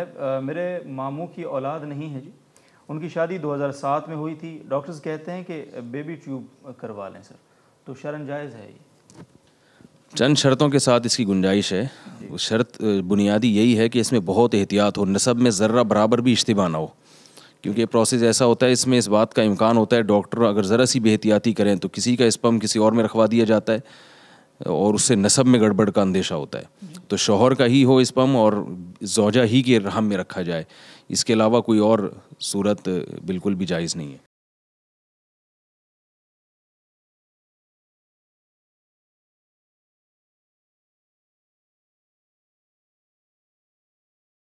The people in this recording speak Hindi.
मेरे मामू की औलाद नहीं है जी उनकी शादी 2007 में हुई थी डॉक्टर्स कहते हैं कि बेबी ट्यूब करवा लें सर तो शरण जायज़ है ये चंद शर्तों के साथ इसकी गुंजाइश है शर्त बुनियादी यही है कि इसमें बहुत एहतियात हो नसब में ज़र्रा बराबर भी इज्तबा ना हो क्योंकि प्रोसेस ऐसा होता है इसमें इस बात का इम्कान होता है डॉक्टर अगर ज़रा सी बेहतियाती करें तो किसी का स्पम किसी और में रखवा दिया जाता है और उससे नसब में गड़बड़ का अंदेशा होता है तो शोहर का ही हो स्पम और जोजा ही के रहम में रखा जाए इसके अलावा कोई और सूरत बिल्कुल भी जायज़ नहीं है